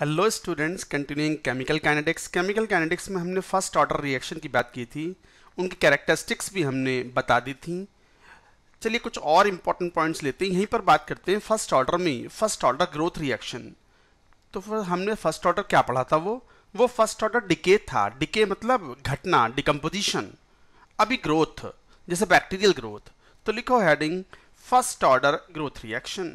Hello students continuing chemical kinetics chemical kinetics में हमने first order reaction की बात की थी उनकी कैरेक्टरिस्टिक्स भी हमने बता दी थी चलिए कुछ और इम्पोर्टेंट पॉइंट्स लेते हैं यहीं पर बात करते हैं फर्स्ट ऑर्डर में फर्स्ट ऑर्डर ग्रोथ रिएक्शन तो फिर हमने फर्स्ट ऑर्डर क्या पढ़ा था वो वो फर्स्ट ऑर्डर डिके था डिके मतलब घटना डिकम्पोजिशन अभी ग्रोथ जैसे बैक्टीरियल ग्रोथ तो लिखो heading first order growth reaction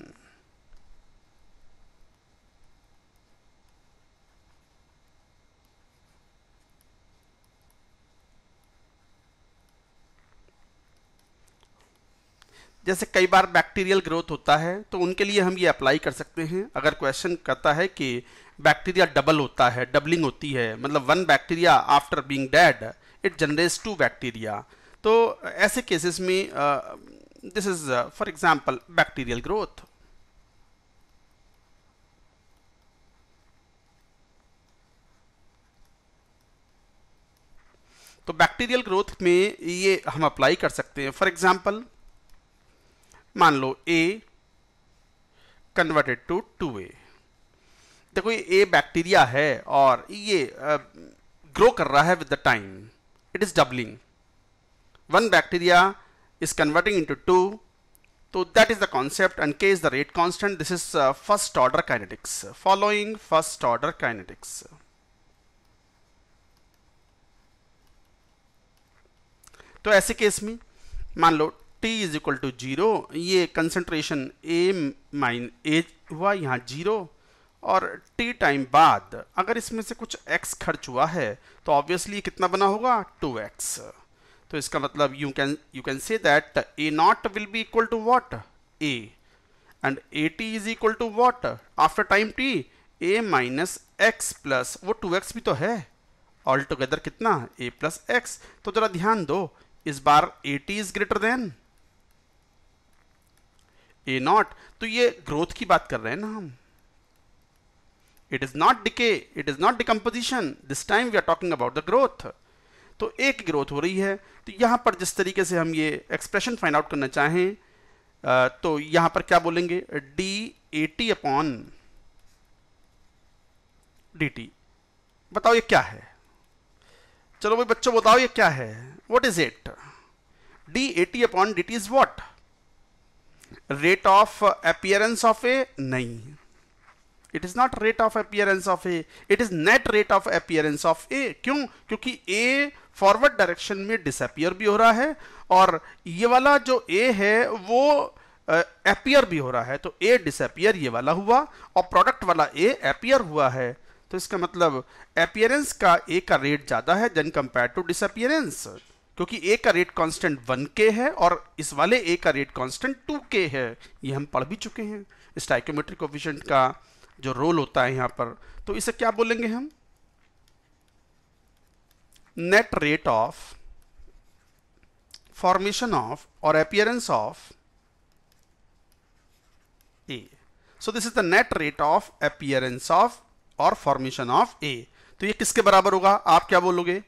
जैसे कई बार बैक्टीरियल ग्रोथ होता है तो उनके लिए हम ये अप्लाई कर सकते हैं अगर क्वेश्चन कहता है कि बैक्टीरिया डबल होता है डबलिंग होती है मतलब one bacteria after being dead it generates two bacteria तो ऐसे केसेस में this is for example bacterial growth तो बैक्टीरियल ग्रोथ में ये हम अप्लाई कर सकते हैं फॉर एग्जाम्पल मान लो A converted to two A देखो ये ए बैक्टीरिया है और ये ग्रो कर रहा है with the time it is doubling one bacteria is converting into two तो that is the concept and K is the rate constant this is first order kinetics following first order kinetics तो ऐसे case में मान लो T is equal to zero ये concentration A माइन A हुआ यहाँ जीरो और टी टाइम बाद अगर इसमें से कुछ एक्स खर्च हुआ है तो ऑब्वियसली कितना बना होगा टू एक्स तो इसका मतलब you can you can say that A naught will be equal to what A and A T is equal to what after time T A minus X plus वो two X भी तो है all together कितना ए plus x तो ज़रा ध्यान दो इस बार A T is greater than A naught तो ये ग्रोथ की बात कर रहे हैं ना हम it is not decay it is not decomposition this time we are talking about the growth तो एक ग्रोथ हो रही है तो यहां पर जिस तरीके से हम ये एक्सप्रेशन फाइंड आउट करना चाहें तो यहां पर क्या बोलेंगे D A T upon D T बताओ ये क्या है चलो भाई बच्चों बताओ ये क्या है what is it D A T upon D T is what rate of appearance of a nahi it is not rate of appearance of A it is net rate of appearance of A क्यों क्योंकि A forward direction में disappear भी हो रहा है और ये वाला जो ए है वो अपियर भी हो रहा है तो ए डिसअपियर ये वाला हुआ और प्रोडक्ट वाला ए अपियर हुआ है तो इसका मतलब अपियरेंस का ए का रेट ज़्यादा है देन कंपेयर टू डिसअपियरेंस क्योंकि ए का रेट कांस्टेंट 1k है और इस वाले ए का रेट कांस्टेंट 2k है ये हम पढ़ भी चुके हैं स्टाइकोमेट्रिक कोफिशिएंट का जो रोल होता है यहां पर तो इसे क्या बोलेंगे हम net rate of formation of और appearance of A so this is the net rate of appearance of और फॉर्मेशन ऑफ ए तो ये किसके बराबर होगा आप क्या बोलोगे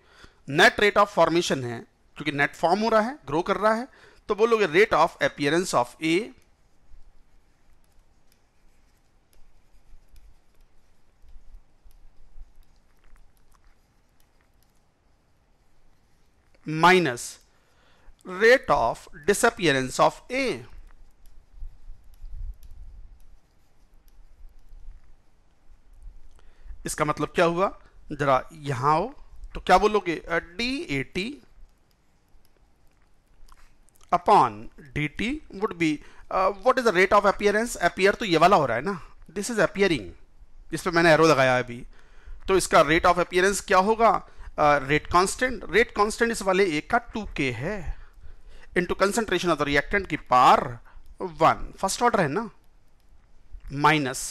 नेट रेट ऑफ फॉर्मेशन है क्योंकि नेट फॉर्म हो रहा है ग्रो कर रहा है तो बोलोगे rate of appearance of A minus rate of disappearance of A इसका मतलब क्या हुआ जरा यहां हो तो क्या बोलोगे D A T upon D T would be what is the rate of appearance appear तो ये वाला हो रहा है ना दिस इज अपियरिंग इस पर मैंने एरो लगाया अभी तो इसका रेट ऑफ अपियरेंस क्या होगा रेट कॉन्स्टेंट रेट कॉन्स्टेंट इस वाले एक का टू के है into concentration of the reactant की पार वन फर्स्ट ऑर्डर है ना minus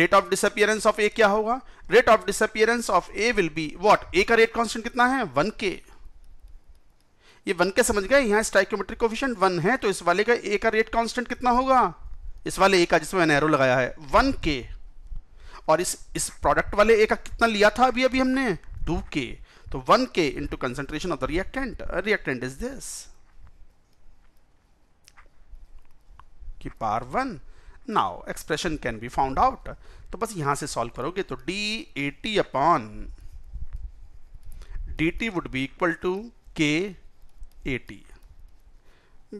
rate of disappearance of A क्या होगा rate of disappearance of A will be what A का रेट कॉन्स्टेंट कितना है वन के ये वन के समझ गए यहाँ स्टाइक्योमेट्रिक कोफिशियंट वन है तो इस वाले का ए का रेट कांस्टेंट कितना होगा इस वाले ए का जिसमें मैंने एरो लगाया है वन के और इस इस प्रोडक्ट वाले ए का कितना लिया था अभी अभी हमने टू के तो one K into concentration of the reactant reactant is this की power one now expression can be found out तो बस यहां से सॉल्व करोगे तो D A T upon D T would be equal to K A T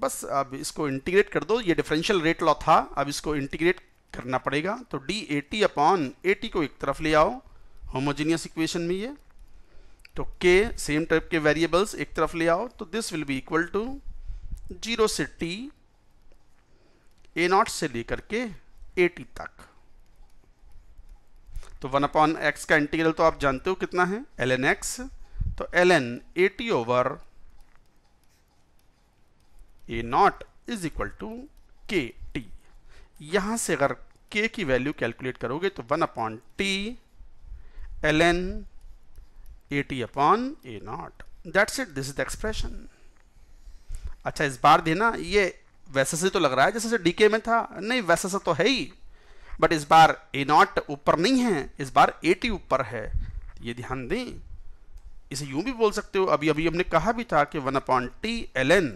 bus अब इसको integrate कर दो ये डिफरेंशियल रेट लॉ था अब इसको इंटीग्रेट करना पड़ेगा तो D A T upon A T को एक तरफ ले आओ होमोजीनियस इक्वेशन में ये तो के सेम टाइप के वेरिएबल्स एक तरफ ले आओ तो this will be equal to zero से टी ए नॉट से लेकर के ए टी तक तो वन अपॉन एक्स का इंटीग्रल तो आप जानते हो कितना है एल एन एक्स तो L N A T over A naught is equal to K T यहां से अगर के की वैल्यू कैलकुलेट करोगे तो one upon T L N A T upon A naught that's it this is the expression अच्छा इस बार देना ये वैसे से तो लग रहा है जैसे डीके में था नहीं वैसे से तो है ही बट इस बार ए नॉट ऊपर नहीं है इस बार ए टी ऊपर है ये ध्यान दें इसे यूं भी बोल सकते हो अभी अभी हमने कहा भी था कि one upon T L N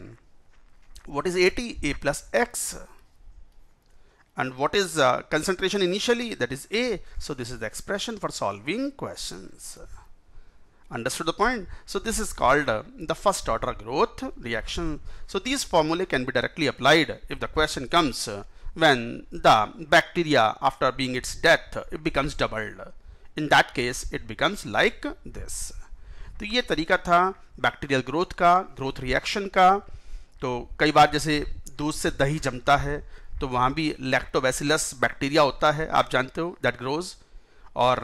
what is 80 a plus x and what is uh, concentration initially that is a so this is the expression for solving questions understood the point so this is called uh, the first order growth reaction so these formulae can be directly applied if the question comes uh, when the bacteria after being its death it becomes doubled in that case it becomes like this तो ये तरीका था bacterial growth का growth reaction का तो कई बार जैसे दूध से दही जमता है तो वहाँ भी लैक्टोबैसिलस बैक्टीरिया होता है आप जानते हो दैट ग्रोज और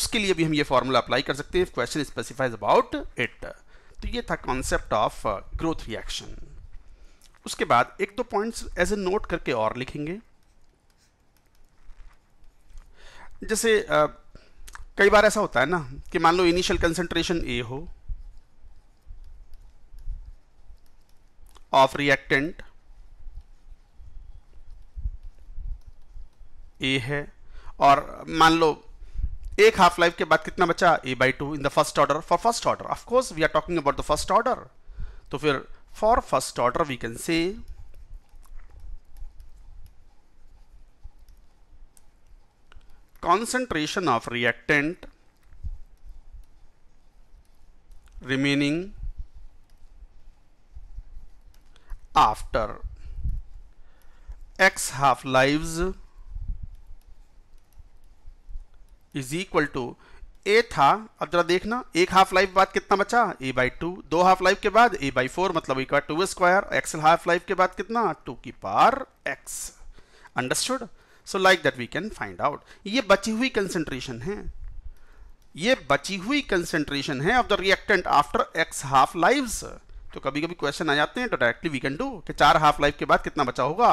उसके लिए भी हम ये फार्मूला अप्लाई कर सकते हैं क्वेश्चन स्पेसिफाइज अबाउट इट तो ये था कॉन्सेप्ट ऑफ ग्रोथ रिएक्शन उसके बाद एक दो पॉइंट्स एज ए नोट करके और लिखेंगे जैसे आ, uh, कई बार ऐसा होता है ना कि मान लो इनिशियल कंसंट्रेशन ए हो of reactant ए है और मान लो एक हाफ लाइफ के बाद कितना बचा A by two in the first order for first order of course we are talking about the first order तो फिर for first order we can say concentration of reactant remaining after x half lives is equal to A था अब जरा देखना एक half life बाद कितना बचा ए बाई टू दो हाफ लाइफ के बाद ए बाई फोर मतलब two square X half life के बाद कितना टू की power X understood so like that we can find out ये बची हुई कंसेंट्रेशन है ये बची हुई कंसेंट्रेशन है of the reactant after X half lives तो कभी कभी क्वेश्चन आ जाते हैं तो डायरेक्टली वी कैन डू कि चार हाफ लाइफ के बाद कितना बचा होगा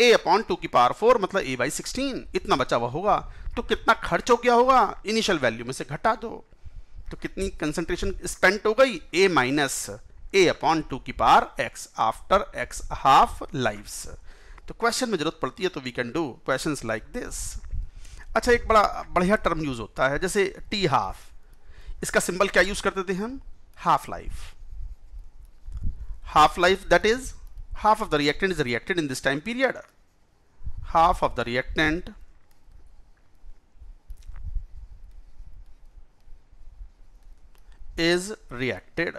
ए अपॉन टू की पावर फोर मतलब ए बाई सिक्सटीन इतना बचा हुआ होगा तो कितना खर्च हो गया होगा इनिशियल वैल्यू में से घटा दो तो कितनी कंसंट्रेशन स्पेंट हो गई A minus A upon two की power X after X half life तो क्वेश्चन में जरूरत पड़ती है तो we can do question like this अच्छा एक बड़ा बढ़िया टर्म यूज होता है जैसे टी हाफ इसका सिंबल क्या यूज करते थे हम half life half-life that is half of the reactant is reacted in this time period half of the reactant is reacted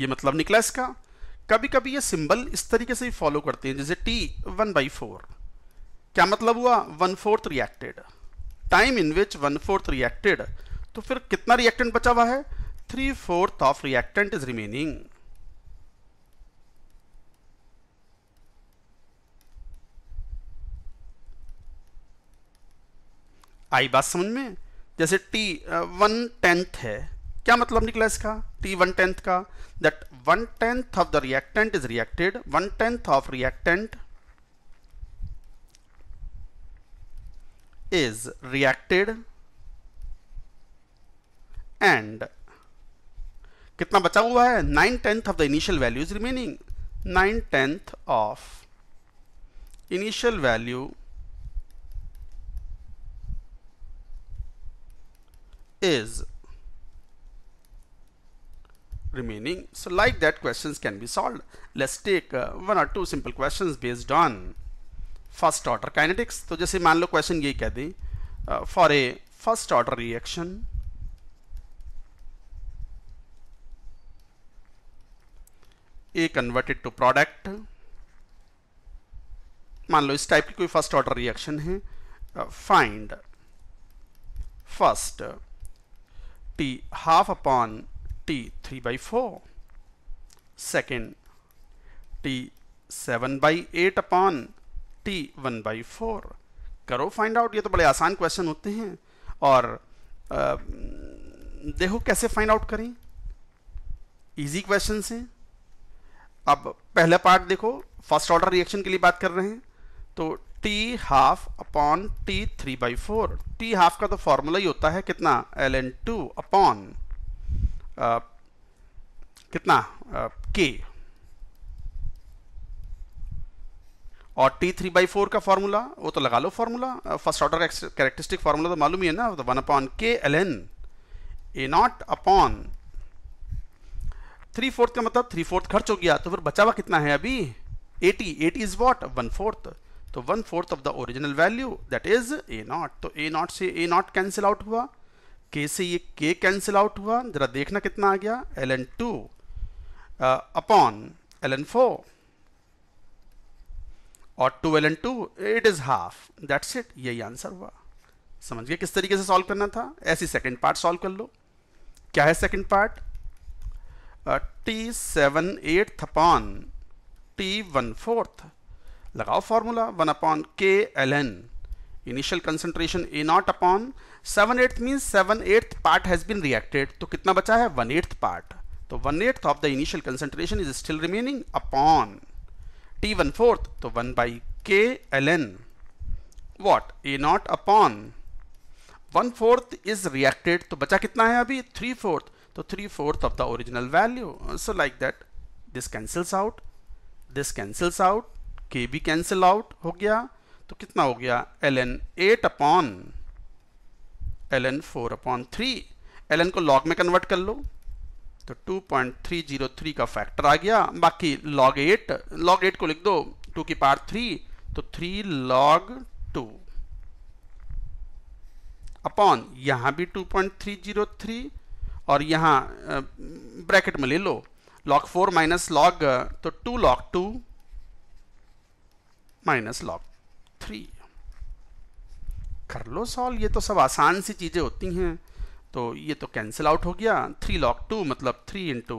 ये मतलब निकला इसका कभी कभी ये सिंबल इस तरीके से ही फॉलो करते हैं जैसे टी वन बाई फोर क्या मतलब हुआ one fourth reacted time in which one fourth reacted तो फिर कितना रिएक्टेंट बचा हुआ है three fourth of reactant is remaining. आई बात समझ में जैसे टी वन टेंथ है क्या मतलब निकला इसका टी वन टेंथ का that one tenth of the reactant is reacted one tenth of reactant is reacted and कितना बचा हुआ है nine tenth of the initial value is remaining nine tenth of initial value is remaining so like that question can be solve let's take one or two simple question based on first order kinetics तो जैसे मान लो question ये कह दें for a first order reaction A converted to product मान लो इस टाइप की कोई फर्स्ट ऑर्डर रिएक्शन है find first T half upon T three by four second T seven by eight upon T one by four करो find out ये तो बड़े आसान क्वेश्चन होते हैं और आ, uh, देखो कैसे फाइंड आउट करें इजी क्वेश्चन हैं अब पहला पार्ट देखो फर्स्ट ऑर्डर रिएक्शन के लिए बात कर रहे हैं तो T half upon T three by four T half का तो फॉर्मूला ही होता है कितना एल एन टू अपॉन कितना के और टी थ्री बाई फोर का फॉर्मूला वो तो लगा लो formula first order characteristic formula तो मालूम ही है ना one upon K L N A naught upon three fourth का मतलब थ्री फोर्थ खर्च हो गया तो फिर बचा हुआ कितना है अभी A T A T is what one fourth तो one fourth of the original value that is A naught तो ए नॉट से ए नॉट कैंसिल आउट हुआ के से ये के कैंसिल आउट हुआ जरा देखना कितना आ गया L N two upon L N four और two L N two it is half that's it यही आंसर हुआ समझ गया किस तरीके से सॉल्व करना था ऐसी सेकेंड पार्ट सॉल्व कर लो क्या है second part T seven eighth upon T one fourth लगाओ formula one upon K L N initial concentration A naught upon seven eighth mean seven eighth part has been reacted तो कितना बचा है one eighth part तो one eighth of the initial concentration is still remaining upon T one fourth तो one by K L N what A naught upon one fourth is reacted तो बचा कितना है अभी थ्री फोर्थ तो three fourth of the original value so like that this cancels out this cancels out K भी cancel out हो गया तो कितना हो गया L N eight upon L N four upon three L N को log में कन्वर्ट कर लो तो 2.303 का फैक्टर आ गया बाकी लॉग एट लॉग एट को लिख दो टू की पार थ्री तो थ्री लॉग टू अपॉन यहां भी 2.303 और यहाँ ब्रैकेट में ले लो लॉक फोर माइनस लॉग तो two log two minus log three कर लो सॉल्व ये तो सब आसान सी चीज़ें होती हैं तो ये तो कैंसिल आउट हो गया थ्री लॉक टू मतलब थ्री इंटू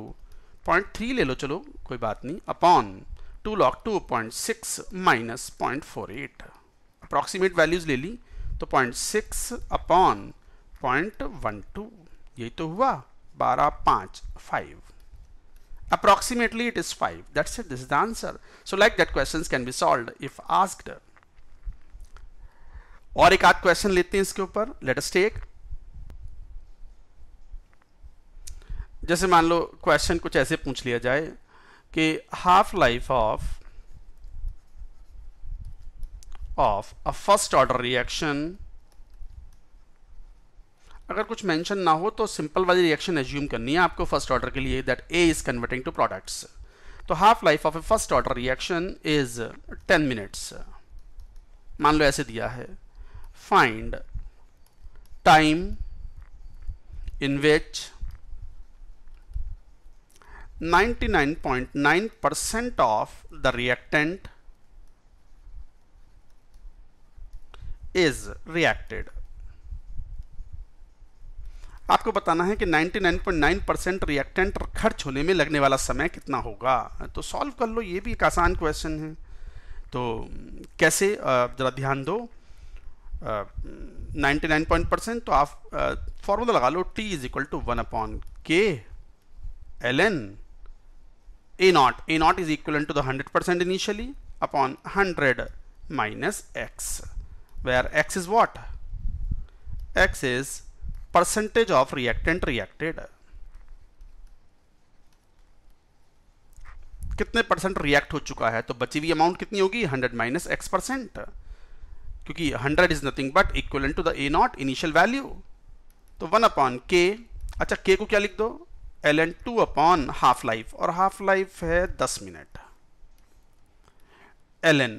पॉइंट थ्री ले लो चलो कोई बात नहीं upon two log two point six minus point four eight approximate values ले ली तो point six upon point one two यही तो हुआ बारह पाँच five approximately it is 5 that's it this is the answer so like that questions can be solved if asked और एक आध क्वेश्चन लेते हैं इसके ऊपर लेट अस टेक जैसे मान लो क्वेश्चन कुछ ऐसे पूछ लिया जाए कि half life of of a first order reaction अगर कुछ मेंशन ना हो तो सिंपल वाली रिएक्शन एज्यूम करनी है आपको फर्स्ट ऑर्डर के लिए that A is converting to products तो half life of a first order reaction is 10 minutes मान लो ऐसे दिया है find time in which 99.9 percent of the reactant is reacted आपको बताना है कि 99.9 परसेंट रिएक्टेंट खर्च होने में लगने वाला समय कितना होगा तो सॉल्व कर लो ये भी एक आसान क्वेश्चन है तो कैसे ज़रा ध्यान दो नाइन्टी नाइन पॉइंट परसेंट तो आप फॉर्मूला लगा लो T is equal to one upon K L N A naught A naught is equal to the hundred percent initially upon hundred minus X where X is what X is percentage of reactant reacted कितने percent react हो चुका है तो बची हुई amount कितनी होगी 100 minus X percent क्योंकि 100 is nothing but equal to the A naught initial value तो वन अपॉन के अच्छा के को क्या लिख दो L N two upon half life और हाफ लाइफ है 10 minute L N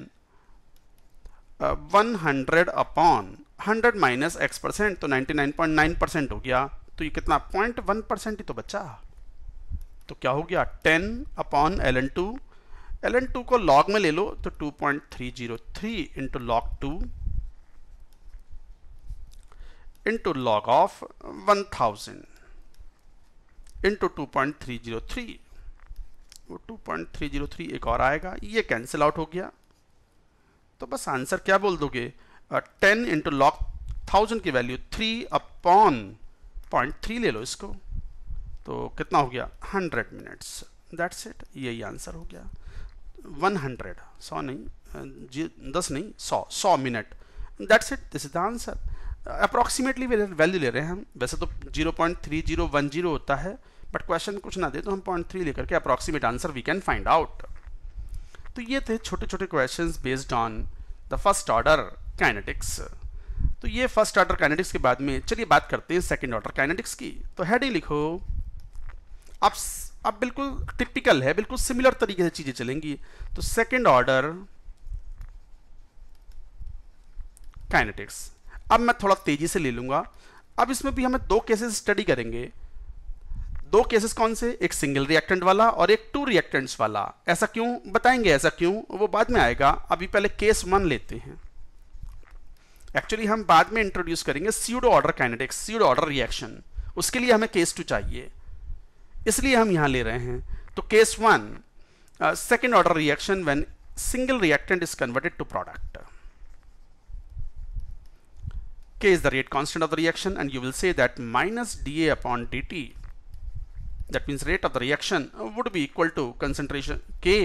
one hundred upon hundred minus X percent तो 99.9 nine point nine percent हो गया तो ये कितना पॉइंट वन परसेंट ही तो बचा तो क्या हो गया ten upon L N two L N two को लॉग में ले लो तो two point three zero three into log two into log of one thousand into two point three zero three वो two point three zero three एक और आएगा ये कैंसिल आउट हो गया तो बस आंसर क्या बोल दोगे टेन इंटू लॉक थाउजेंड की value three upon point three ले लो इसको तो कितना हो गया हंड्रेड मिनट्स दैट्स इट यही आंसर हो गया वन हंड्रेड सौ नहीं जी दस नहीं सौ सौ minute that's it this is the answer approximately value ले रहे हैं हम वैसे तो zero point three zero one zero होता है बट क्वेश्चन कुछ ना दे तो हम पॉइंट थ्री लेकर के approximate answer we can find out तो ये थे छोटे छोटे question based on the first order kinetics तो ये फर्स्ट ऑर्डर काइनेटिक्स के बाद में चलिए बात करते हैं सेकंड ऑर्डर काइनेटिक्स की तो हेडिंग लिखो अब अब बिल्कुल टिपिकल है बिल्कुल सिमिलर तरीके से चीज़ें चलेंगी तो सेकंड ऑर्डर काइनेटिक्स अब मैं थोड़ा तेज़ी से ले लूंगा अब इसमें भी हमें दो केसेस स्टडी करेंगे दो केसेस कौन से एक सिंगल रिएक्टेंट वाला और एक टू रिएक्टेंट्स वाला ऐसा क्यों बताएंगे ऐसा क्यों वो बाद में आएगा अभी पहले केस वन लेते हैं एक्चुअली हम बाद में इंट्रोड्यूस करेंगे pseudo order kinetics pseudo order reaction उसके लिए हमें केस टू चाहिए इसलिए हम यहां ले रहे हैं तो case one second order reaction when single reactant is converted to product K is the rate constant of the reaction and you will say that minus dA upon dt that means rate of the reaction would be equal to concentration K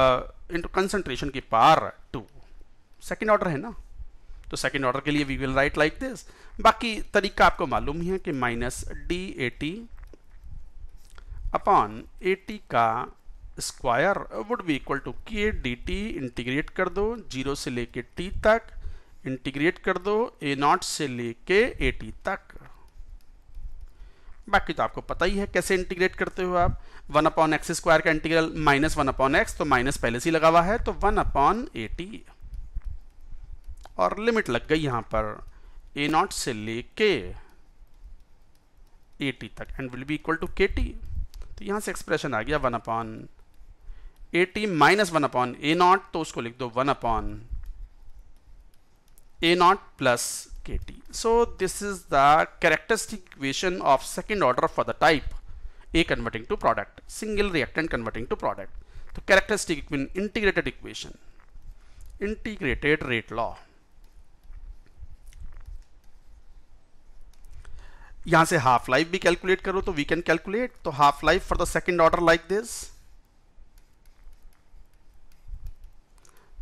uh, into concentration की power two. second order है ना तो second order के लिए we will write like this बाकी तरीका आपको मालूम ही है कि minus D A T upon A T का square would be equal to K D T integrate कर दो जीरो से लेके टी तक इंटीग्रेट कर दो ए नॉट से लेके ए टी तक बाकी तो आपको पता ही है कैसे इंटीग्रेट करते हो आप वन अपॉन एक्स स्क्वायर का integral minus one upon X तो माइनस पहले से ही लगा हुआ है तो वन अपॉन ए टी और लिमिट लग गई यहां पर ए नॉट से लेके ए टी तक and will be equal to K T तो यहां से एक्सप्रेशन आ गया वन अपॉन ए टी माइनस वन अपॉन ए नॉट तो उसको लिख दो one upon A naught plus k t so this is the characteristic equation of second order for the type A converting to product single reactant converting to product तो characteristic integrated equation integrated rate law यहां से half life भी calculate करो तो we can calculate तो half life for the second order like this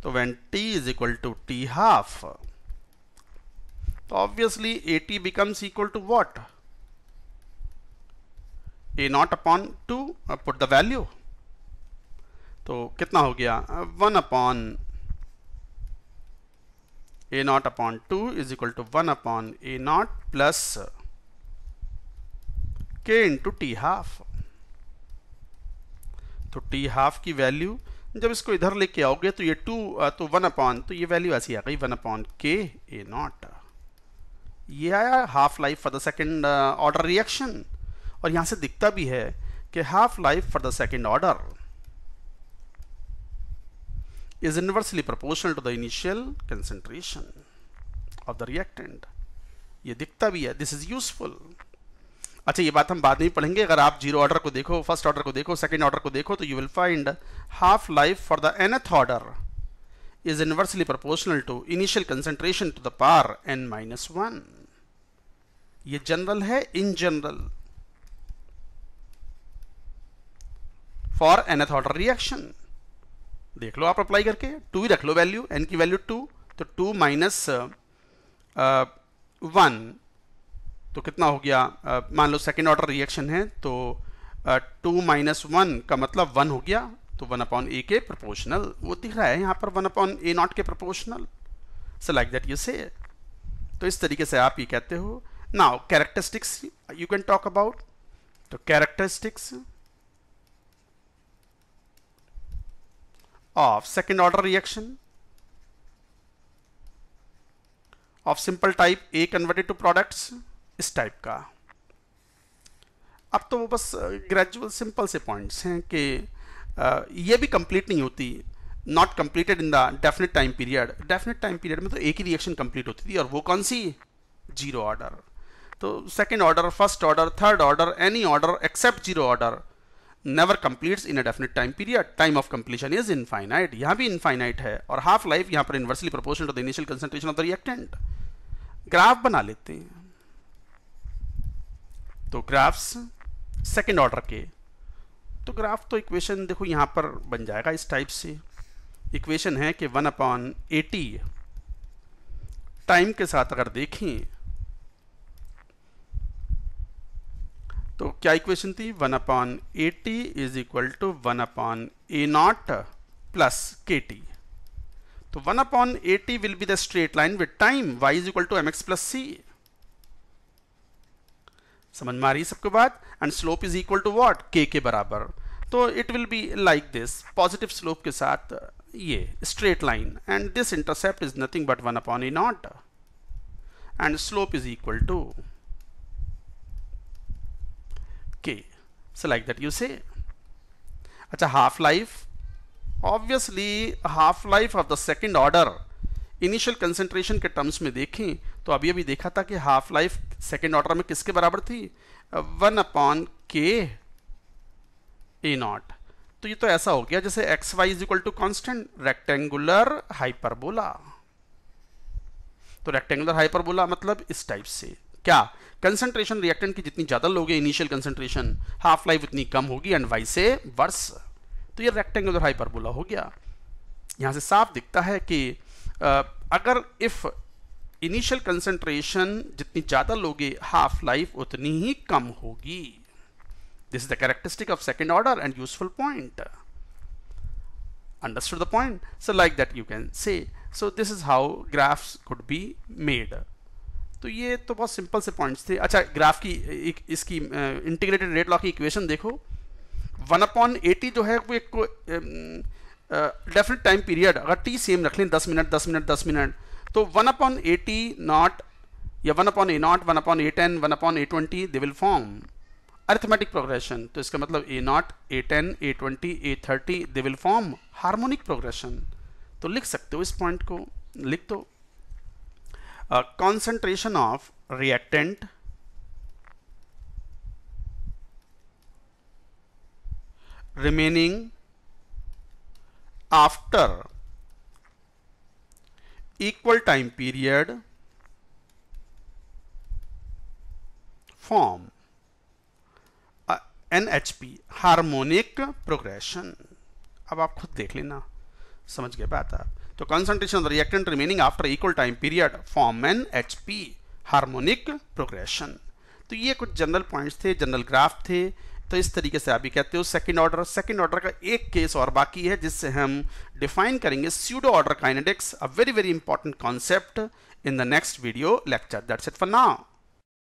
तो when t is equal to t half तो obviously a t becomes equal to what A naught upon to put the value तो कितना हो गया one upon A naught upon two is equal to one upon A naught plus k into t half तो T half की value जब इसको इधर लेके आओगे तो ये टू तो वन अपॉन तो ये वैल्यू ऐसी आ गई वन अपॉन के ए नॉट ये आया half life for the second order reaction और यहां से दिखता भी है कि half life for the second order is inversely proportional to the initial concentration of the reactant ये दिखता भी है दिस इज यूजफुल अच्छा ये बात हम बाद में पढ़ेंगे अगर आप जीरो ऑर्डर को देखो फर्स्ट ऑर्डर को देखो सेकेंड ऑर्डर को देखो तो you will find half life for the nth order is inversely proportional to initial concentration to the power n minus one ये जनरल है in general for nth order reaction देख लो आप अप्लाई करके two ही रख लो वैल्यू एन की वैल्यू टू तो टू माइनस वन तो कितना हो गया मान लो सेकेंड ऑर्डर रिएक्शन है तो टू माइनस वन का मतलब वन हो गया तो वन अपॉन ए के प्रोपोर्शनल वो दिख रहा है यहाँ पर वन अपॉन ए नॉट के proportional so like that you say तो इस तरीके से आप ये कहते हो now characteristics you can talk about तो characteristics of second order reaction of simple type A converted to products इस टाइप का अब तो वो बस ग्रेजुअल सिंपल से पॉइंट्स हैं कि ये भी कंप्लीट नहीं होती not completed in the definite time period definite time period में तो एक ही रिएक्शन कंप्लीट होती थी और वो कौन सी जीरो ऑर्डर तो second order first order third order any order except zero order never completes in a definite time period time of completion is infinite यहाँ भी इनफाइनाइट है और हाफ लाइफ यहाँ पर inversely proportional to the initial concentration of the reactant graph बना लेते हैं तो ग्राफ्स सेकेंड ऑर्डर के तो ग्राफ तो इक्वेशन देखो यहाँ पर बन जाएगा इस टाइप से इक्वेशन है कि वन अपॉन एटी टाइम के साथ अगर देखें तो क्या इक्वेशन थी one upon A T is equal to one upon A naught plus k T तो one upon A t will be the straight line with time y is equal to m x plus c समझ में आ रही है सबको बात and slope is equal to what k के बराबर तो it will be like this positive slope के साथ uh, ये straight line and this intercept is nothing but one upon A naught and slope is equal to k so like that you say अच्छा half life obviously half life of the second order initial concentration के terms में देखें तो अभी अभी देखा था कि हाफ लाइफ सेकेंड ऑर्डर में किसके बराबर थी वन अपॉन के ए नॉट तो ये तो ऐसा हो गया जैसे x y is equal to constant rectangular hyperbola तो रेक्टेंगुलर हाइपरबोला मतलब इस टाइप से क्या कंसंट्रेशन रिएक्टेंट की जितनी ज़्यादा लोगे इनिशियल कंसंट्रेशन हाफ लाइफ उतनी कम होगी एंड वाई से वर्स तो ये रेक्टेंगुलर हाइपरबोला हो गया यहां से साफ दिखता है कि अगर इफ़ इनिशियल कंसेंट्रेशन जितनी ज़्यादा लोगे हाफ लाइफ उतनी ही कम होगी this is the characteristic of second order and useful point understand the point so like that you can say so this is how graphs could be made तो ये तो बहुत सिंपल से पॉइंट्स थे अच्छा ग्राफ की एक इसकी इंटीग्रेटेड रेट लॉ की इक्वेशन देखो वन अपॉन एटी जो है वो एक डेफिनेट टाइम पीरियड अगर टी सेम रख लें दस मिनट दस मिनट दस मिनट तो वन अपॉन टी नॉट या one upon A naught one upon a ten one upon a twenty they will form arithmetic progression तो इसका मतलब a naught a ten a twenty a thirty they will form harmonic progression तो लिख सकते हो इस point को लिख दो concentration of reactant remaining after equal equal time period form NHP harmonic progression अब आप खुद देख लेना समझ गए बात आप तो concentration reactant remaining after equal time period form n h p harmonic progression तो ये कुछ जनरल पॉइंट्स थे जनरल ग्राफ थे तो इस तरीके से आप भी कहते हो सेकंड ऑर्डर सेकंड ऑर्डर का एक केस और बाकी है जिससे हम डिफाइन करेंगे pseudo order kinetics a very very important concept in the next video lecture that's it for now